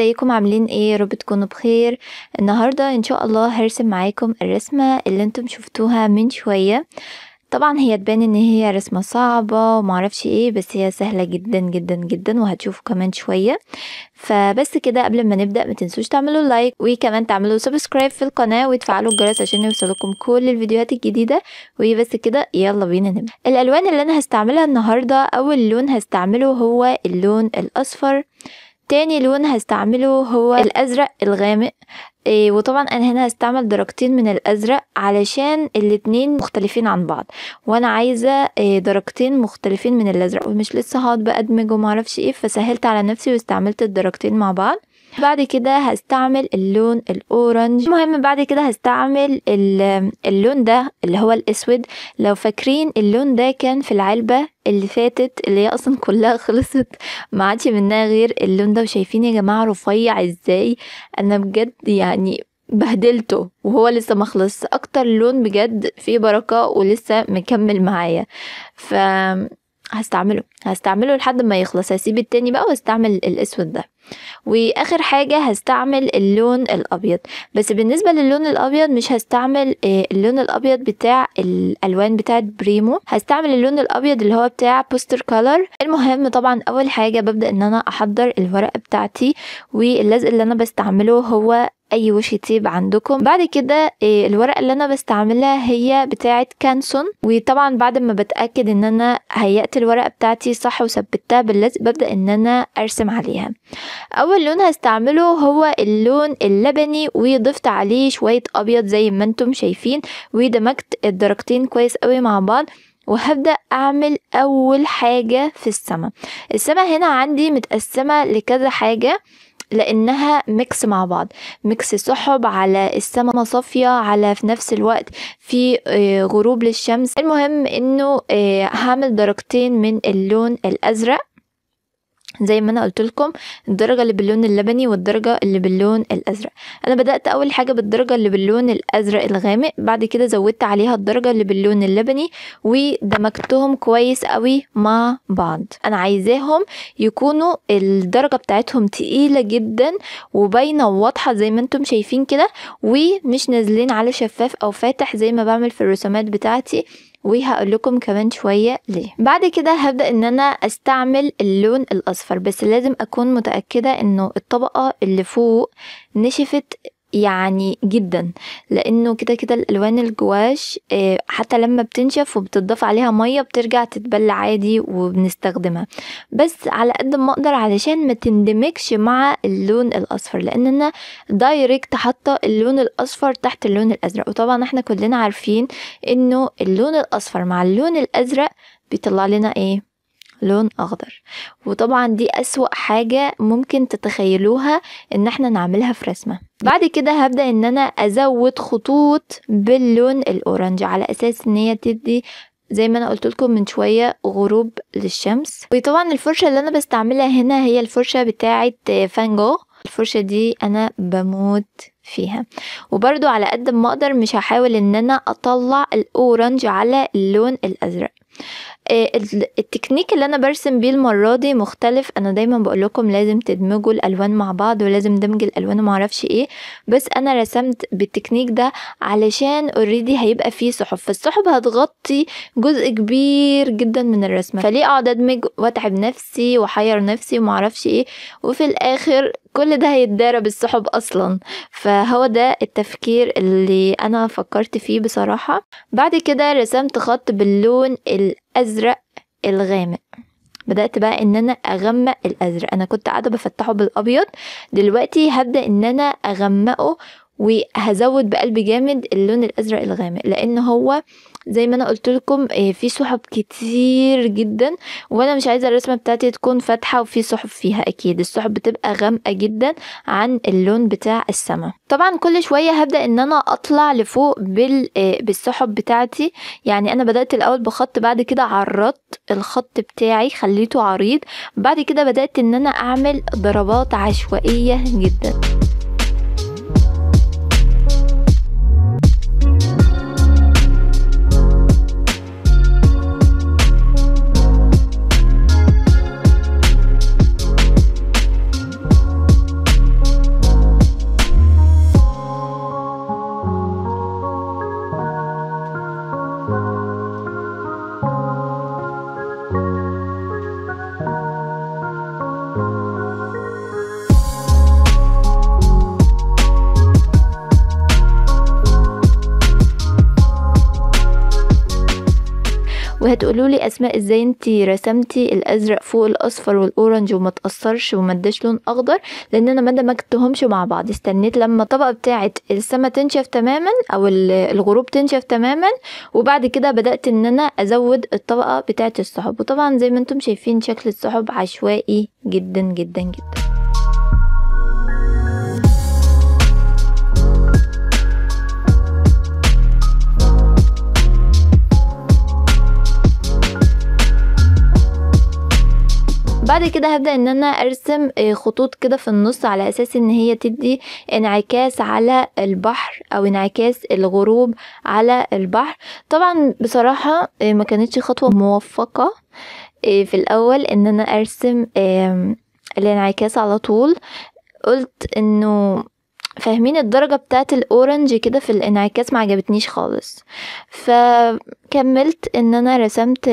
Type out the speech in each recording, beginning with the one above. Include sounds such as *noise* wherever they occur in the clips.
ازيكم عاملين ايه رب تكونوا بخير النهاردة ان شاء الله هرسم معاكم الرسمة اللي انتم شفتوها من شوية طبعا هي تبان ان هي رسمة صعبة ومعرفش ايه بس هي سهلة جدا جدا جدا وهتشوفوا كمان شوية فبس كده قبل ما نبدأ ما تنسوش تعملوا لايك وكمان تعملوا سبسكرايب في القناة وتفعلوا الجرس عشان يوصلكم كل الفيديوهات الجديدة وبس كده يلا بينا نبدأ الالوان اللي انا هستعملها النهاردة اول لون هستعمله هو اللون الاصفر تاني لون هستعمله هو الازرق الغامق إيه وطبعا انا هنا هستعمل درجتين من الازرق علشان الاتنين مختلفين عن بعض وانا عايزه إيه درجتين مختلفين من الازرق ومش لسه هقعد بقى ادمج وما ايه فسهلت على نفسي واستعملت الدرجتين مع بعض بعد كده هستعمل اللون الاورنج المهم بعد كده هستعمل اللون ده اللي هو الاسود لو فاكرين اللون ده كان في العلبة اللي فاتت اللي هي اصلا كلها *laughs* خلصت ما عادش منها غير اللون ده وشايفين يا جماعة رفيع ازاي انا بجد يعني بهدلته وهو لسه مخلص اكتر لون بجد فيه بركة ولسه مكمل معايا ف هستعمله هستعمله لحد ما يخلص هسيب التاني بقى واستعمل الاسود ده واخر حاجة هستعمل اللون الابيض بس بالنسبة للون الابيض مش هستعمل آه، اللون الابيض بتاع الالوان بتاعت بريمو هستعمل اللون الابيض اللي هو بتاع بوستر كولر المهم طبعا اول حاجة ببدأ ان انا احضر الورقة بتاعتي واللزق اللي انا بستعمله هو اي وش يطيب عندكم بعد كده إيه، الورقه اللي انا بستعملها هي بتاعه كانسون وطبعا بعد ما بتاكد ان انا هيأت الورقه بتاعتي صح وثبتها باللزق ببدا ان انا ارسم عليها اول لون هستعمله هو اللون اللبني وضفت عليه شويه ابيض زي ما انتم شايفين ودمجت الدرجتين كويس قوي مع بعض وهبدأ أعمل أول حاجة في السماء السماء هنا عندي متقسمة لكذا حاجة لانها ميكس مع بعض ميكس سحب على السماء صافيه على في نفس الوقت في آه، غروب للشمس المهم انه آه، هعمل درجتين من اللون الازرق زي ما انا قلت لكم الدرجه اللي باللون اللبني والدرجه اللي باللون الازرق انا بدات اول حاجه بالدرجه اللي باللون الازرق الغامق بعد كده زودت عليها الدرجه اللي باللون اللبني ودمجتهم كويس قوي مع بعض انا عايزاهم يكونوا الدرجه بتاعتهم تقيله جدا وباينه وواضحه زي ما انتم شايفين كده ومش نازلين على شفاف او فاتح زي ما بعمل في الرسومات بتاعتي وهقول لكم كمان شويه ليه بعد كده هبدا ان انا استعمل اللون الاصفر بس لازم اكون متاكده انه الطبقه اللي فوق نشفت يعني جدا لانه كده كده الالوان الجواش آه، حتى لما بتنشف وبتضاف عليها ميه بترجع تتبل عادي وبنستخدمها بس على قد ما اقدر علشان ما تندمجش مع اللون الاصفر لان انا دايركت حاطه اللون الاصفر تحت اللون الازرق وطبعا احنا كلنا عارفين انه اللون الاصفر مع اللون الازرق بيطلع لنا ايه لون اخضر وطبعا دي اسوأ حاجة ممكن تتخيلوها ان احنا نعملها في رسمة بعد كده هبدأ ان انا ازود خطوط باللون الاورنج على اساس ان هي تدي زي ما انا قلت لكم من شويه غروب للشمس وطبعا الفرشه اللي انا بستعملها هنا هي الفرشه بتاعه فان جو الفرشه دي انا بموت فيها وبرده على قد ما اقدر مش هحاول ان انا اطلع الاورنج على اللون الازرق آه، التكنيك اللي انا برسم بيه المره دي مختلف انا دايما بقول لكم لازم تدمجوا الالوان مع بعض ولازم دمج الالوان وما اعرفش ايه بس انا رسمت بالتكنيك ده علشان اوريدي هيبقى فيه سحب فالسحب هتغطي جزء كبير جدا من الرسمه فليه اقعد ادمج واتعب نفسي واحير نفسي وما اعرفش ايه وفي الاخر كل ده هيتدارى بالسحب اصلا فهو ده التفكير اللي انا فكرت فيه بصراحه بعد كده رسمت خط باللون الازرق الغامق بدات بقى ان انا اغمق الازرق انا كنت قاعده بفتحه بالابيض دلوقتي هبدا ان انا اغمقه وهزود بقلب جامد اللون الازرق الغامق لان هو زي ما انا قلت لكم آه، في سحب كتير جدا وانا مش عايزه الرسمه بتاعتي تكون فاتحه وفي سحب فيها اكيد السحب بتبقى غامقه جدا عن اللون بتاع السماء طبعا كل شويه هبدا ان انا اطلع لفوق بال آه، بالسحب بتاعتي يعني انا بدات الاول بخط بعد كده عرضت الخط بتاعي خليته عريض بعد كده بدات ان انا اعمل ضربات عشوائيه جدا وهتقولوا لي اسماء ازاي انت رسمتي الازرق فوق الاصفر والاورنج وما تاثرش وما اداش لون اخضر لان انا ما دمجتهمش مع بعض استنيت لما الطبقه بتاعه السما تنشف تماما او الغروب تنشف تماما وبعد كده بدات ان انا ازود الطبقه بتاعه السحب وطبعا زي ما انتم شايفين شكل السحب عشوائي جدا جدا جدا بعد كده هبدأ ان انا ارسم آه، خطوط كده في النص على اساس ان هي تدي انعكاس على البحر او انعكاس الغروب على البحر طبعا بصراحة آه، ما كانتش خطوة موفقة آه، في الاول ان انا ارسم الانعكاس على طول قلت انه فاهمين الدرجة بتاعت الاورنج كده في الانعكاس ما عجبتنيش خالص فكملت ان انا رسمت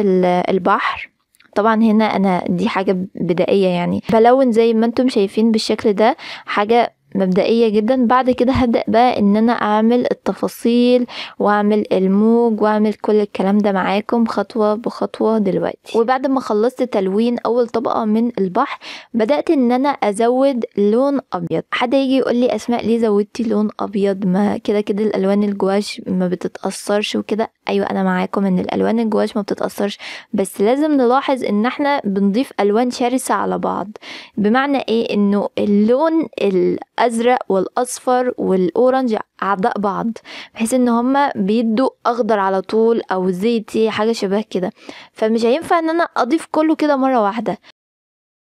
البحر طبعا هنا انا دي حاجة بدائية يعني بلون زي ما انتم شايفين بالشكل ده حاجة مبدئية جدا بعد كده هبدأ بقى ان انا اعمل التفاصيل واعمل الموج واعمل كل الكلام ده معاكم خطوة بخطوة دلوقتي وبعد ما خلصت تلوين اول طبقة من البحر بدأت ان انا ازود لون ابيض حد يجي يقول لي اسماء ليه زودتي لون ابيض ما كده كده الالوان الجواش ما بتتأثرش وكده ايوه انا معاكم ان الالوان الجواش ما بتتأثرش بس لازم نلاحظ ان احنا بنضيف الوان شرسة على بعض بمعنى ايه انه اللون ال الازرق والاصفر والاورنج اعضاء بعض بحيث ان هما بيدوا اخضر على طول او زيتي حاجه شبه كده فمش هينفع ان انا اضيف كله كده مره واحده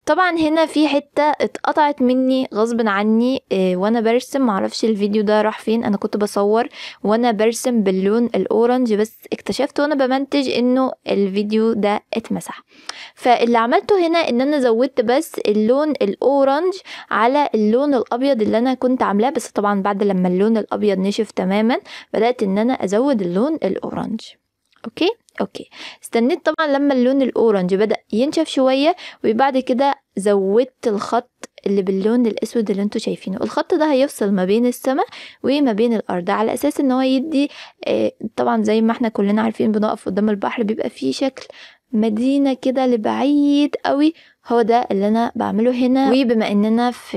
طبعا هنا في حتة اتقطعت مني غصب عني اه وانا برسم معرفش الفيديو ده راح فين انا كنت بصور وانا برسم باللون الاورنج بس اكتشفت وانا بمنتج انه الفيديو ده اتمسح فاللي عملته هنا ان انا زودت بس اللون الاورنج على اللون الابيض اللي انا كنت عاملاه بس طبعا بعد لما اللون الابيض نشف تماما بدأت ان انا ازود اللون الاورنج اوكي اوكي استنيت طبعا لما اللون الاورنج بدا ينشف شويه وبعد كده زودت الخط اللي باللون الاسود اللي انتوا شايفينه الخط ده هيفصل ما بين السماء وما بين الارض على اساس ان هو يدي آه طبعا زي ما احنا كلنا عارفين بنقف قدام البحر بيبقى فيه شكل مدينة كده لبعيد قوي هو ده اللي انا بعمله هنا وبما اننا في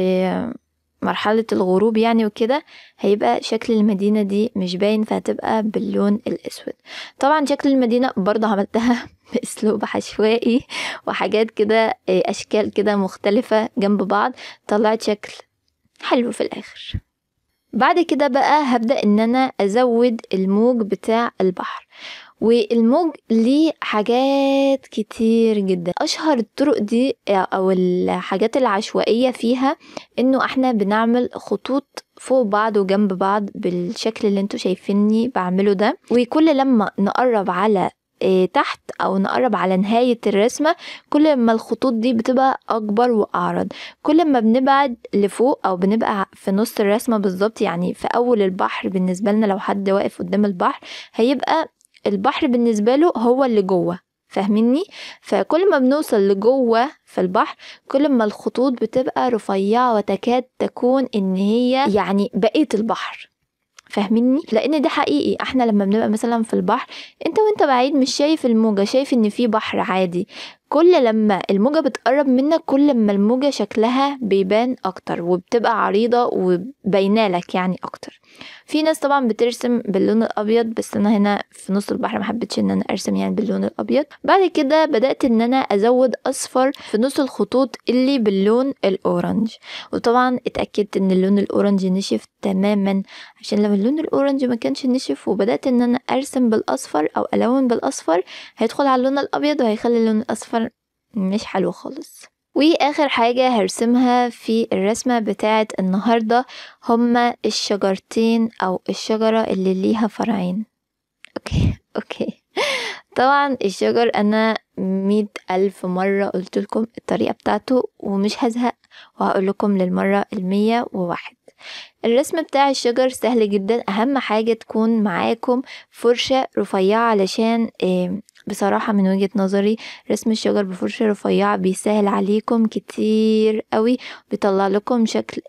مرحلة الغروب يعني وكده هيبقى شكل المدينة دي مش باين فهتبقى باللون الأسود طبعا شكل المدينة برضه عملتها *laughs* بأسلوب عشوائي وحاجات كده آه، أشكال كده مختلفة جنب بعض طلعت شكل حلو في الآخر بعد كده بقى هبدأ إن أنا أزود الموج بتاع البحر والموج ليه حاجات كتير جدا اشهر الطرق دي آه، او الحاجات العشوائيه فيها انه احنا بنعمل خطوط فوق بعض وجنب بعض بالشكل اللي انتوا شايفيني بعمله ده وكل لما نقرب على آه، تحت او نقرب على نهاية الرسمة كل ما الخطوط دي بتبقى اكبر واعرض كل ما بنبعد لفوق او بنبقى في نص الرسمة بالظبط يعني في اول البحر بالنسبة لنا لو حد واقف قدام البحر هيبقى البحر بالنسبة له هو اللي جوه فاهميني فكل ما بنوصل لجوه في البحر كل ما الخطوط بتبقى رفيعة وتكاد تكون ان هي يعني بقية البحر فاهميني لان ده حقيقي احنا لما بنبقى مثلا في البحر انت وانت بعيد مش شايف الموجة شايف ان في بحر عادي كل لما الموجة بتقرب منك كل ما الموجة شكلها بيبان أكتر وبتبقى عريضة وبينالك يعني أكتر في ناس طبعا بترسم باللون الأبيض بس أنا هنا في نص البحر محبتش إن أنا أرسم يعني باللون الأبيض بعد كده بدأت إن أنا أزود أصفر في نص الخطوط اللي باللون الأورنج وطبعا اتأكدت إن اللون الأورنج نشف تماما عشان لو اللون الأورنج ما كانش نشف وبدأت إن أنا أرسم بالأصفر أو ألون بالأصفر هيدخل على اللون الأبيض وهيخلي اللون الأصفر مش حلو خالص وآخر حاجة هرسمها في الرسمة بتاعة النهاردة هما الشجرتين أو الشجرة اللي ليها فرعين أوكي أوكي طبعا الشجر أنا مية ألف مرة قلت لكم الطريقة بتاعته ومش هزهق وهقول لكم للمرة المية وواحد الرسم بتاع الشجر سهل جدا أهم حاجة تكون معاكم فرشة رفيعة علشان بصراحة من وجهة نظري رسم الشجر بفرشة رفيعة بيسهل عليكم كتير قوي بيطلع لكم شكل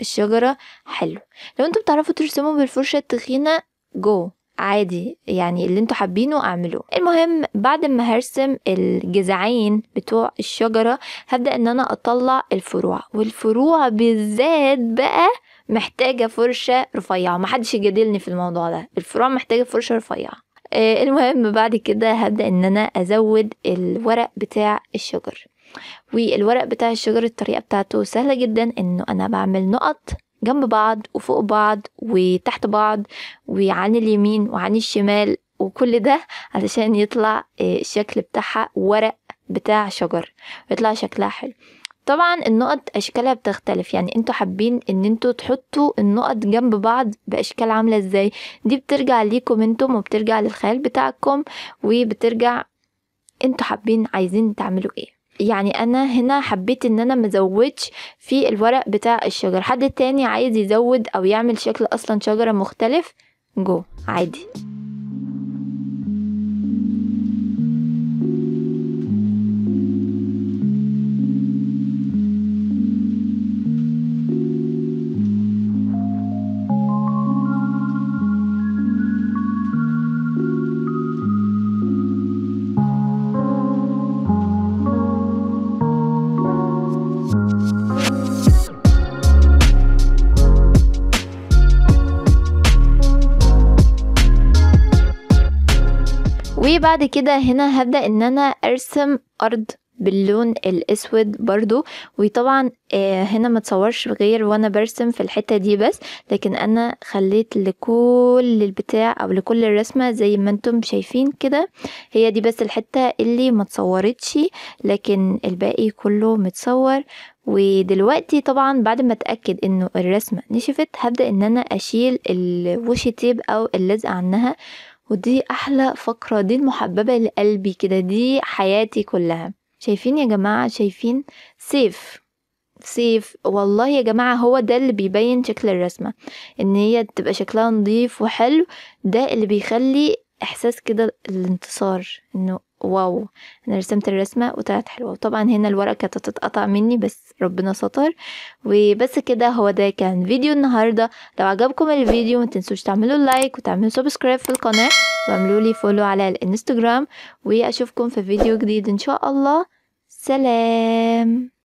الشجرة حلو لو انتم بتعرفوا ترسموا بالفرشة التخينة جو عادي يعني اللي انتوا حابينه اعملوه المهم بعد ما هرسم الجذعين بتوع الشجرة هبدأ ان انا اطلع الفروع والفروع بالذات بقى محتاجة فرشة رفيعة محدش يجادلني في الموضوع ده الفروع محتاجة فرشة رفيعة آه، المهم بعد كده هبدأ ان انا ازود الورق بتاع الشجر والورق بتاع الشجر الطريقة بتاعته سهلة جدا انه انا بعمل نقط جنب بعض وفوق بعض وتحت بعض وعن اليمين وعن الشمال وكل ده علشان يطلع آه، الشكل بتاعها ورق بتاع شجر ويطلع شكلها حلو طبعا النقط اشكالها بتختلف يعني انتوا حابين ان انتوا تحطوا النقط جنب بعض باشكال عامله ازاي دي بترجع ليكم انتم وبترجع للخيال بتاعكم وبترجع انتوا حابين عايزين تعملوا ايه يعني انا هنا حبيت ان انا مزودش في الورق بتاع الشجر حد تاني عايز يزود او يعمل شكل اصلا شجرة مختلف جو عادي بعد كده هنا هبدأ ان انا ارسم ارض باللون الاسود برضو وطبعا آه، هنا ما تصورش غير وانا برسم في الحتة دي بس لكن انا خليت لكل البتاع او لكل الرسمة زي ما انتم شايفين كده هي دي بس الحتة اللي ما تصورتش لكن الباقي كله متصور ودلوقتي طبعا بعد ما اتاكد انه الرسمه نشفت هبدا ان انا اشيل الوشي تيب او اللزق عنها ودي احلى فقره دي المحببه لقلبي كده دي حياتي كلها شايفين يا جماعه شايفين سيف سيف والله يا جماعة هو ده اللي بيبين شكل الرسمة ان هي تبقى شكلها نظيف وحلو ده اللي بيخلي احساس كده الانتصار انه واو انا رسمت الرسمه وطلعت حلوه وطبعا هنا الورقه كانت تتقطع مني بس ربنا ستر وبس كده هو ده كان فيديو النهارده لو عجبكم الفيديو ما تنسوش تعملوا لايك وتعملوا سبسكرايب في القناه واعملوا لي فولو على الانستجرام واشوفكم في فيديو جديد ان شاء الله سلام